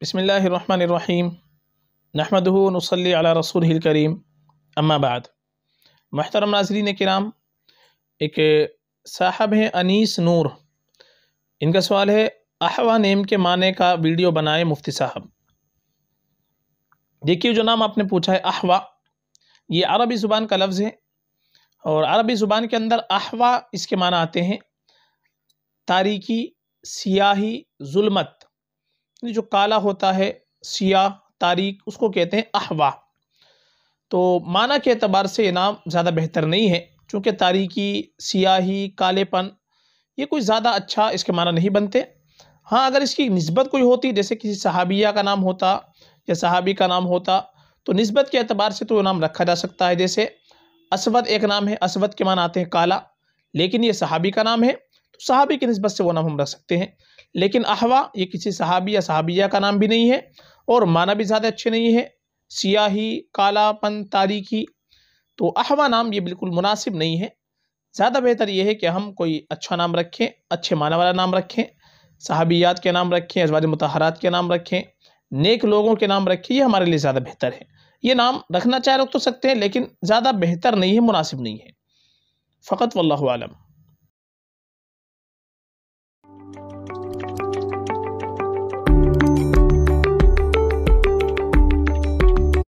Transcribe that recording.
بسم اللہ الرحمن الرحیم نحمد نصلی علی رسول الکریم اما بعد محترم ناظرین کرام ایک صاحب ہیں انیس نور ان کا سوال ہے احوا نیم کے معنی کا ویڈیو بنائے مفتی صاحب دیکھیے جو نام آپ نے پوچھا ہے احوا یہ عربی زبان کا لفظ ہے اور عربی زبان کے اندر احوا اس کے معنی آتے ہیں تاریکی سیاہی ظلمت جو کالا ہوتا ہے سیاہ تاریخ اس کو کہتے ہیں احوا تو معنی کے اعتبار سے یہ نام زیادہ بہتر نہیں ہے چونکہ تاریکی سیاہی کالے پن یہ کوئی زیادہ اچھا اس کے معنی نہیں بنتے ہاں اگر اس کی نسبت کوئی ہوتی جیسے کسی صحابیہ کا نام ہوتا یا صحابی کا نام ہوتا تو نسبت کے اعتبار سے تو یہ نام رکھا جا سکتا ہے جیسے اسود ایک نام ہے اسود کے معنی آتے ہیں کالا لیکن یہ صحابی کا نام ہے تو صحابی کے نسبت سے وہ نام ہم رکھ سکتے ہیں لیکن احوا یہ کسی صحابی یا صحابیہ کا نام بھی نہیں ہے اور معنی بھی زیادہ اچھے نہیں ہے سیاہی کالا پن تاریخی تو احوا نام یہ بالکل مناسب نہیں ہے زیادہ بہتر یہ ہے کہ ہم کوئی اچھا نام رکھیں اچھے معنی والا نام رکھیں صحابیات کے نام رکھیں ازواج متحرات کے نام رکھیں نیک لوگوں کے نام رکھیں یہ ہمارے لیے زیادہ بہتر ہے یہ نام رکھنا چاہے رکھ تو سکتے ہیں لیکن زیادہ بہتر نہیں ہے مناسب نہیں ہے فقط واللہ عالم